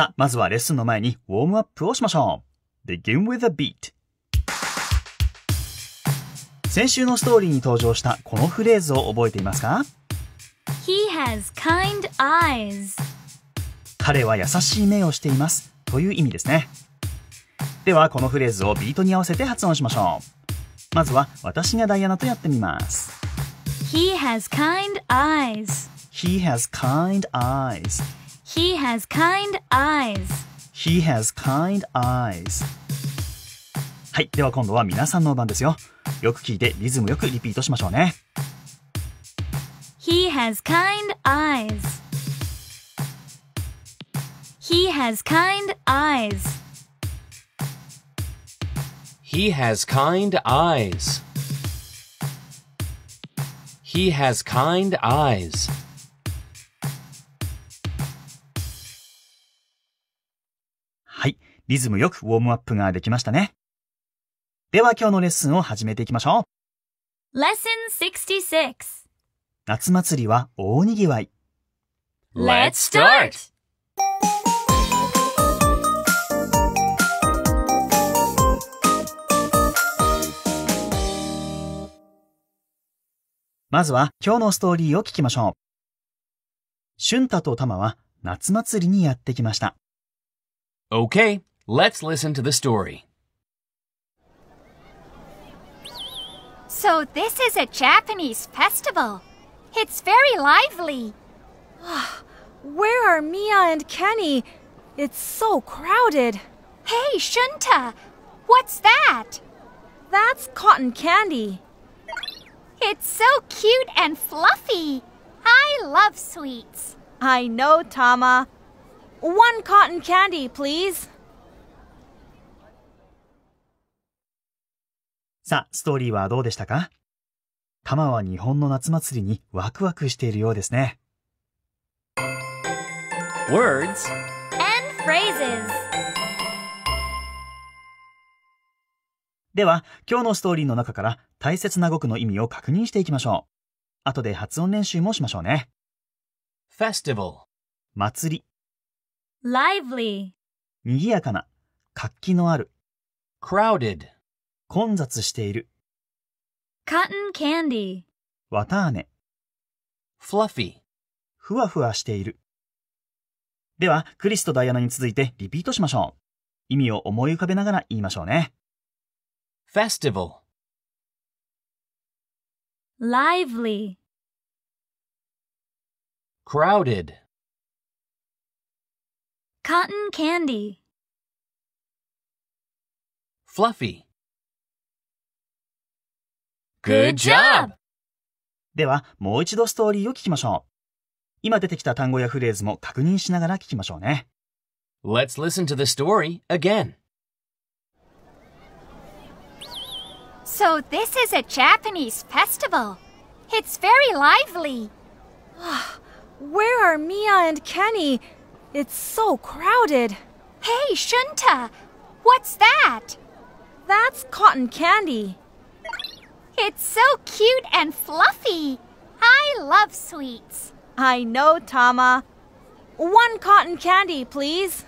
さあ、まずはレッスンの前にウォームアップをしましょう。Begin with a beat. 先週のストーリーに登場したこのフレーズを覚えていますか He has kind eyes. 彼は優しい目をしていますという意味ですね。では、このフレーズをビートに合わせて発音しましょう。まずは私がダイアナとやってみます。He has kind eyes. He has kind eyes. He has kind eyes. He has kind eyes. はい、では今度は皆さんの番ですよ。よく聞いてリズムよくリピートしましょうね。He has kind eyes. He has kind eyes. He has kind eyes. He has kind eyes. リズムよくウォームアップができましたね。では今日のレッスンを始めていきましょう。Lesson 66夏祭りは大にぎわい。Let's start! まずは今日のストーリーを聞きましょう。シュンタとタマは夏祭りにやってきました。Okay, Let's listen to the story. So, this is a Japanese festival. It's very lively. Ah, where are Mia and Kenny? It's so crowded. Hey, Shunta! What's that? That's cotton candy. It's so cute and fluffy. I love sweets. I know, Tama. One cotton candy, please. さあ、ストーリーはどうでしたかタマは日本の夏祭りにワクワクしているようですね。Words and phrases では、今日のストーリーの中から大切な語句の意味を確認していきましょう。後で発音練習もしましょうね。Festival 祭り Lively 賑やかな、活気のある Crowded 混雑している。cotton candy, 綿あね。fluffy, ふわふわしている。では、クリスとダイアナに続いてリピートしましょう。意味を思い浮かべながら言いましょうね。festival, lively, crowded, cotton candy. fluffy. Good job! では、もう一度ストーリーを聞きましょう。今出てきた単語やフレーズも確認しながら聞きましょうね。Let's listen to the story again. So this is a Japanese festival. It's very lively. Ah, where are Mia and Kenny? It's so crowded. Hey, Shunta! What's that? That's cotton candy. It's so cute and fluffy. I love sweets. I know, Tama. One cotton candy, please.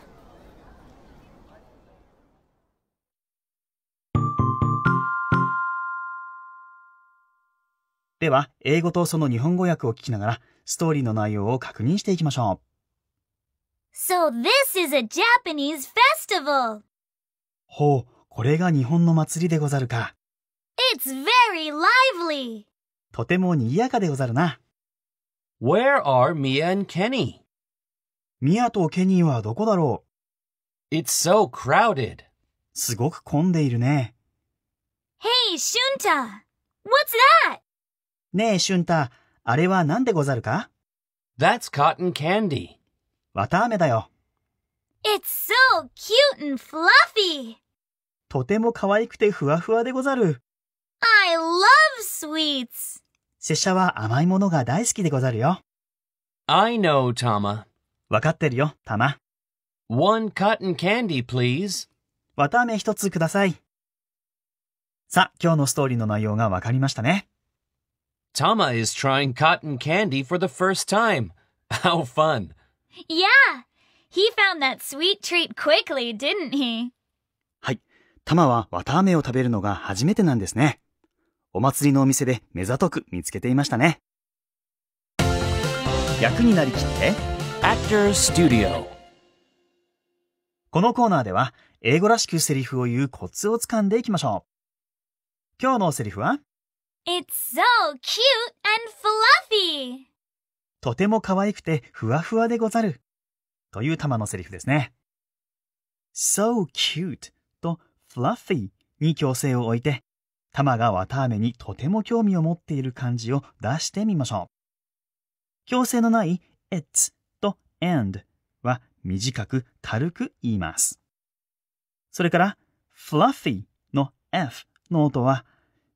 では、英語とその日本語訳を聞きながら、ストーリーの内容を確認していきましょう。So this is a Japanese festival! ほう、これが日本の祭りでござるか。It's very lively. とても賑やかでござるな。Where are Mia and Kenny? ミアとケニーはどこだろう ?It's so crowded. すごく混んでいるね。Hey, Shunta! What's that? ねえ、シュンタ、あれは何でござるか ?That's cotton candy. 綿飴だよ。It's so cute and fluffy! とても可愛くてふわふわでござる。I love sweets! 拙者は甘いものが大好きでござるよ。I know, Tama. わかってるよ、タマ。One cotton candy, please. 綿飴一つください。さあ、今日のストーリーの内容がわかりましたね。Tama is trying cotton candy for the first time. How fun! Yeah! He found that sweet treat quickly, didn't he? はい。タマは綿飴を食べるのが初めてなんですね。お祭りのお店で目ざとく見つけていましたね。役になりきって、このコーナーでは、英語らしくセリフを言うコツをつかんでいきましょう。今日のセリフは、It's so cute and fluffy! とても可愛くてふわふわでござる。という玉のセリフですね。so cute と fluffy に強制を置いて玉が綿あめにとても興味を持っている感じを出してみましょう。強制のない it's と and は短く軽く言います。それから fluffy の f の音は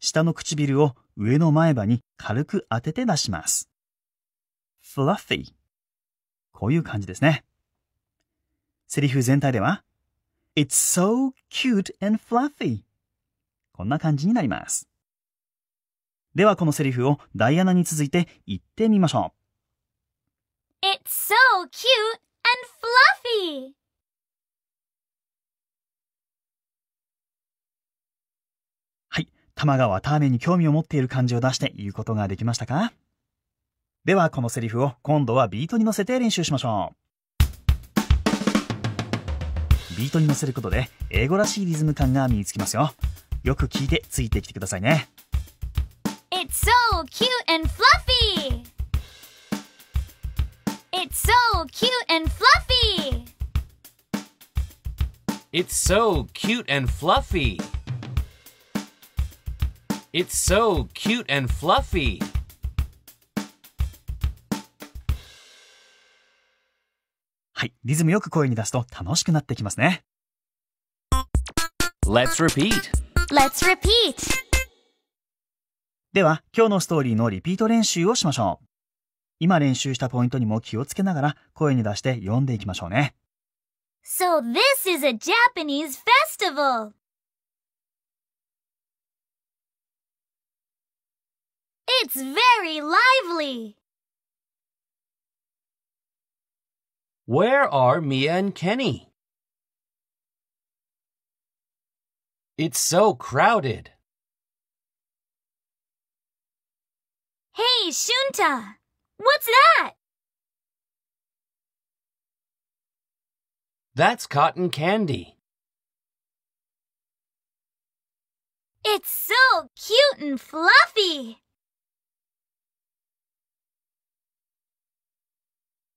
下の唇を上の前歯に軽く当てて出します。fluffy こういう感じですね。セリフ全体では It's so cute and fluffy こんな感じになります。ではこのセリフをダイアナに続いて言ってみましょう。It's so cute and fluffy! はい。玉川ターメンに興味を持っている感じを出して言うことができましたかではこのセリフを今度はビートに乗せて練習しましょう。ビートに乗せることで英語らしいリズム感が身につきますよ。よく聞いてついてきてくださいね It's so cute and fluffy! It's so cute and fluffy! It's so cute and fluffy! It's so cute and fluffy! はい、リズムよく声に出すと楽しくなってきますね。Let's repeat. Let's repeat! では、今日のストーリーのリピート練習をしましょう。今練習したポイントにも気をつけながら声に出して読んでいきましょうね。So this is a Japanese festival! It's very lively! Where are Mia and Kenny? It's so crowded. Hey, Shunta! What's that? That's cotton candy. It's so cute and fluffy!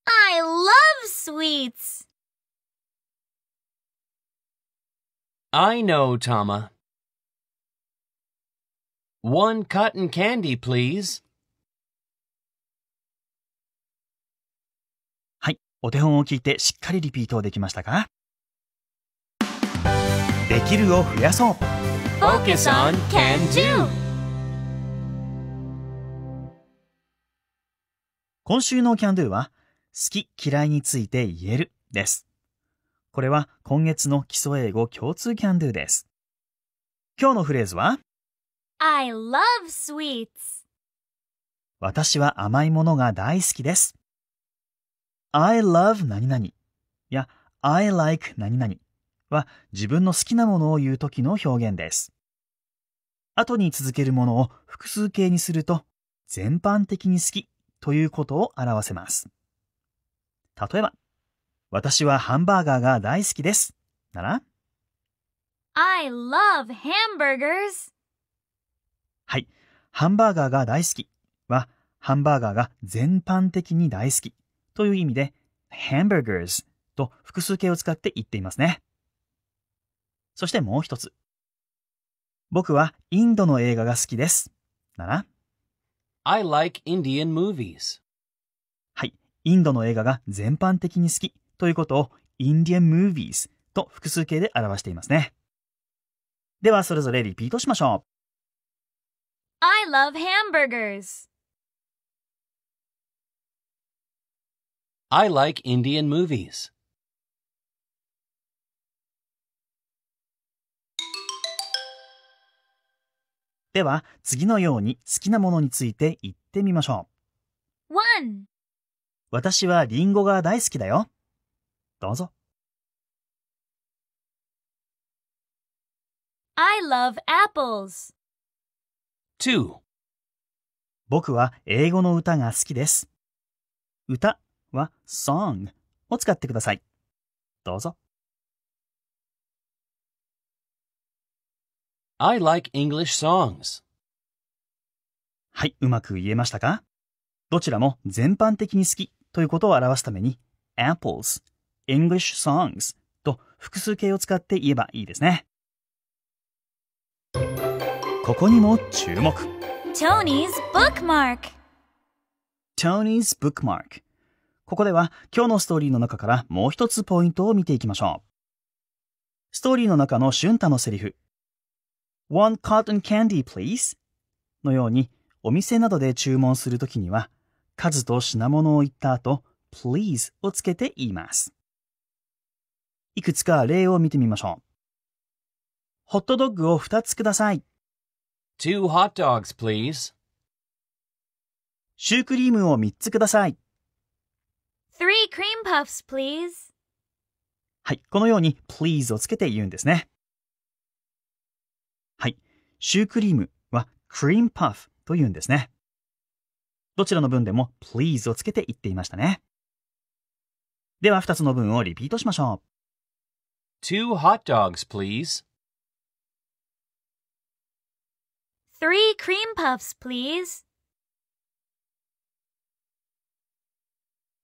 I love sweets! I know, Tama. One cotton candy, please. はい、お手本を聞いてしっかりリピートできましたかできるを増やそう Focus on can do 今週の Can do は好き嫌いについて言えるですこれは今月の基礎英語共通キャンドゥです。今日のフレーズは I love sweets 私は甘いものが大好きです。I love 何々や I like 何々は自分の好きなものを言う時の表現です。後に続けるものを複数形にすると全般的に好きということを表せます。例えば私はハンバーガーが大好きです。なら I love hamburgers. はい。ハンバーガーが大好きは、ハンバーガーが全般的に大好きという意味で、hamburgers と複数形を使って言っていますね。そしてもう一つ。僕はインドの映画が好きです。なら I like Indian movies. はい。インドの映画が全般的に好きということをインディアンムービーズと複数形で表していますね。ではそれぞれリピートしましょう。I love hamburgers. I like Indian movies. では次のように好きなものについて言ってみましょう。1. 私はリンゴが大好きだよ。どうぞ。I love apples. 2. 僕は英語の歌が好きです。歌は song を使ってください。どうぞ。I like English songs. はい、うまく言えましたかどちらも全般的に好きということを表すために apples English songs と複数形を使って言えばいいですね。ここにも注目。Tony's Bookmark Tony's Bookmark ここでは今日のストーリーの中からもう一つポイントを見ていきましょう。ストーリーの中の俊太のセリフ One cotton candy please のようにお店などで注文するときには数と品物を言った後 please をつけて言います。いくつか例を見てみましょう。ホットドッグを2つください。Two hot dogs, please. シュークリームを3つください。Three cream puffs, please. はい、このように please をつけて言うんですね。はい、シュークリームは cream puff と言うんですね。どちらの文でも please をつけて言っていましたね。では2つの文をリピートしましょう。Two hot dogs, please. Three cream puffs, please.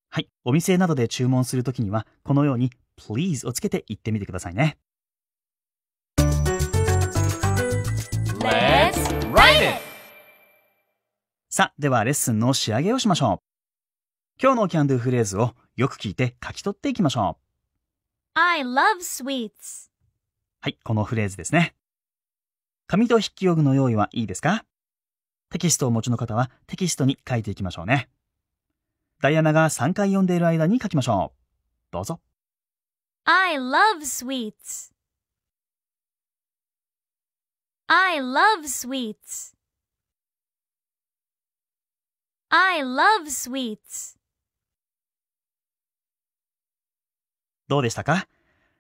はい。お店などで注文するときには、このように please をつけて言ってみてくださいね。さあ、ではレッスンの仕上げをしましょう。今日のキャンドゥフレーズをよく聞いて書き取っていきましょう。I love sweets. はい、このフレーズですね。紙と筆記用具の用意はいいですかテキストをお持ちの方はテキストに書いていきましょうね。ダイアナが3回読んでいる間に書きましょう。どうぞ。I love sweets. I love sweets. I love sweets. どうでしたか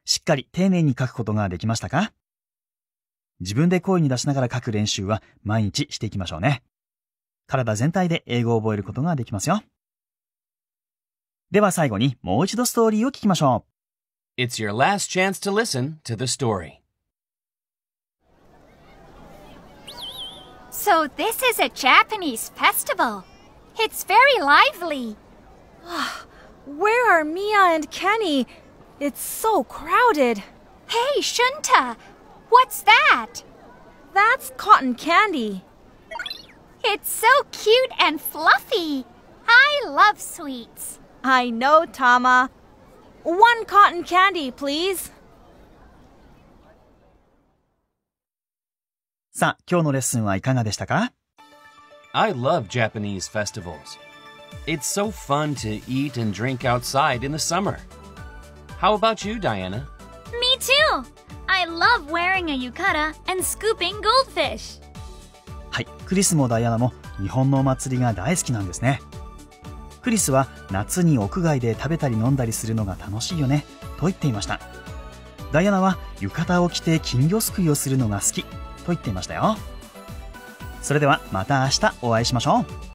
しっかり丁寧に書くことができましたか自分で声に出しながら書く練習は毎日していきましょうね。体全体で英語を覚えることができますよ。では最後にもう一度ストーリーを聞きましょう。It's your last chance to listen to the story. So this is a Japanese festival. It's very lively. Where are Mia and Kenny? It's so crowded. Hey, Shunta! What's that? That's cotton candy. It's so cute and fluffy. I love sweets. I know, Tama. One cotton candy, please. I love Japanese festivals. It's so fun to eat and drink outside in the summer. How about you, Diana? Me too! I love wearing a yukata and scooping goldfish! はい、クリスもダイアナも日本のお祭りが大好きなんですね。クリスは夏に屋外で食べたり飲んだりするのが楽しいよねと言っていました。ダイアナは浴衣を着て金魚すくいをするのが好きと言っていましたよ。それではまた明日お会いしましょう。